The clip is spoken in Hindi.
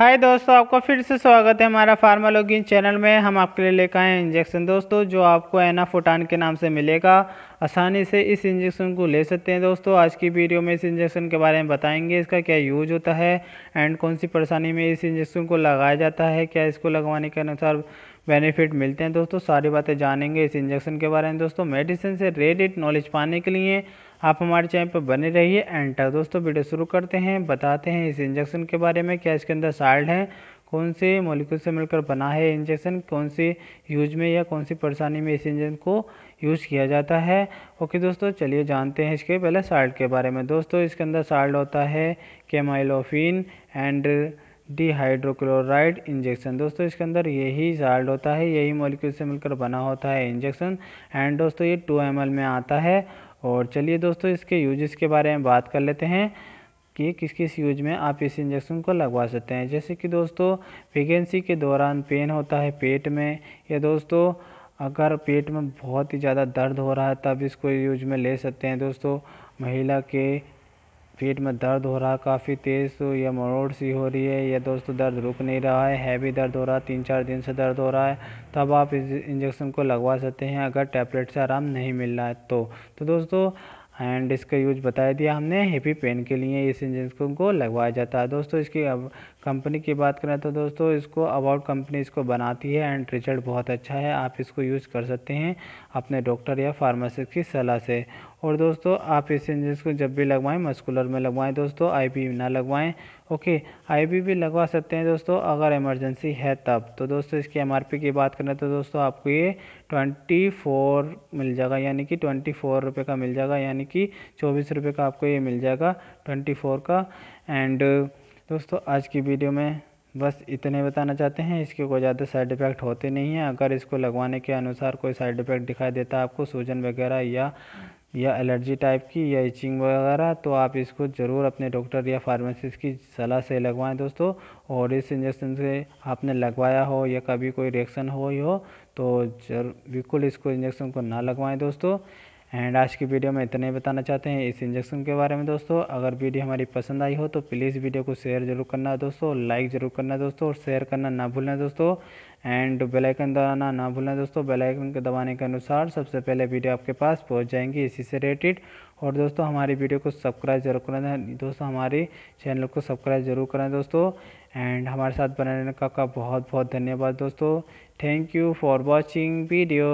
हाय दोस्तों आपका फिर से स्वागत है हमारा फार्मालोगिन चैनल में हम आपके लिए लेकर आए इंजेक्शन दोस्तों जो आपको एनाफोटान के नाम से मिलेगा आसानी से इस इंजेक्शन को ले सकते हैं दोस्तों आज की वीडियो में इस इंजेक्शन के बारे में बताएंगे इसका क्या यूज होता है एंड कौन सी परेशानी में इस इंजेक्शन को लगाया जाता है क्या इसको लगवाने के अनुसार बेनिफिट मिलते हैं दोस्तों सारी बातें जानेंगे इस इंजेक्शन के बारे में दोस्तों मेडिसिन से रिलेटेड नॉलेज पाने के लिए आप हमारे चैनल पर बने रहिए एंड तक दोस्तों वीडियो शुरू करते हैं बताते हैं इस इंजेक्शन के बारे में क्या इसके अंदर साल्ट है कौन से मोलिकुल से मिलकर बना है इंजेक्शन कौन से यूज में या कौन सी परेशानी में इस इंजेक्शन को यूज़ किया जाता है ओके दोस्तों चलिए जानते हैं इसके पहले साल्ट के बारे में दोस्तों इसके अंदर साल्ट होता है केमाइलोफिन एंड डिहाइड्रोक्लोराइड इंजेक्शन दोस्तों इसके अंदर यही साल्ट होता है यही मॉलिक्यूल से मिलकर बना होता है इंजेक्शन एंड दोस्तों ये टू एम में आता है और चलिए दोस्तों इसके यूजेस के बारे में बात कर लेते हैं कि किस किस यूज में आप इस इंजेक्शन को लगवा सकते हैं जैसे कि दोस्तों प्रेगनेंसी के दौरान पेन होता है पेट में या दोस्तों अगर पेट में बहुत ही ज़्यादा दर्द हो रहा है तब इसको यूज में ले सकते हैं दोस्तों महिला के पेट में दर्द हो रहा है काफ़ी तेज़ तो या मरोड़ सी हो रही है या दोस्तों दर्द रुक नहीं रहा है हैवी दर्द हो रहा है तीन चार दिन से दर्द हो रहा है तब आप इस इंजेक्शन को लगवा सकते हैं अगर टैबलेट से आराम नहीं मिल रहा है तो तो दोस्तों एंड इसका यूज बताया दिया हमने हैप्पी पेन के लिए इस इंजेक्शन को लगवाया जाता है दोस्तों इसकी अब कंपनी की बात करें तो दोस्तों इसको अबाउट कंपनी इसको बनाती है एंड रिजल्ट बहुत अच्छा है आप इसको यूज़ कर सकते हैं अपने डॉक्टर या फार्मासिस्ट की सलाह से और दोस्तों आप इस इंजेक्शन को जब भी लगवाएं मस्कुलर में लगवाएं दोस्तों आईबी ना लगवाएं ओके आईबी भी लगवा सकते हैं दोस्तों अगर इमरजेंसी है तब तो दोस्तों इसकी एमआरपी की बात करें तो दोस्तों आपको ये ट्वेंटी फोर मिल जाएगा यानी कि ट्वेंटी फोर रुपये का मिल जाएगा यानी कि चौबीस रुपये का आपको ये मिल जाएगा ट्वेंटी फोर का एंड दोस्तों आज की वीडियो में बस इतने बताना चाहते हैं इसके कोई ज़्यादा साइड इफ़ेक्ट होते नहीं हैं अगर इसको लगवाने के अनुसार कोई साइड इफ़ेक्ट दिखाई देता है आपको सूजन वगैरह या या एलर्जी टाइप की या इचिंग वगैरह तो आप इसको ज़रूर अपने डॉक्टर या फार्मासिस्ट की सलाह से लगवाएं दोस्तों और इस इंजेक्शन से आपने लगवाया हो या कभी कोई रिएक्शन हो ही हो तो बिल्कुल इसको इंजेक्शन को ना लगवाएं दोस्तों एंड आज की वीडियो में इतना ही बताना चाहते हैं इस इंजेक्शन के बारे में दोस्तों अगर वीडियो हमारी पसंद आई हो तो प्लीज़ वीडियो को शेयर जरूर करना दोस्तों लाइक जरूर करना दोस्तों और शेयर करना ना भूलना दोस्तों एंड बेल आइकन दबाना ना भूलना दोस्तों बेल आइकन के दबाने के अनुसार सबसे पहले वीडियो आपके पास पहुँच जाएंगी इसी से रिलेटेड और दोस्तों हमारी वीडियो को सब्सक्राइब जरूर करें दोस्तों हमारे चैनल को सब्सक्राइब जरूर करें दोस्तों एंड हमारे साथ बने रहने का बहुत बहुत धन्यवाद दोस्तों thank you for watching video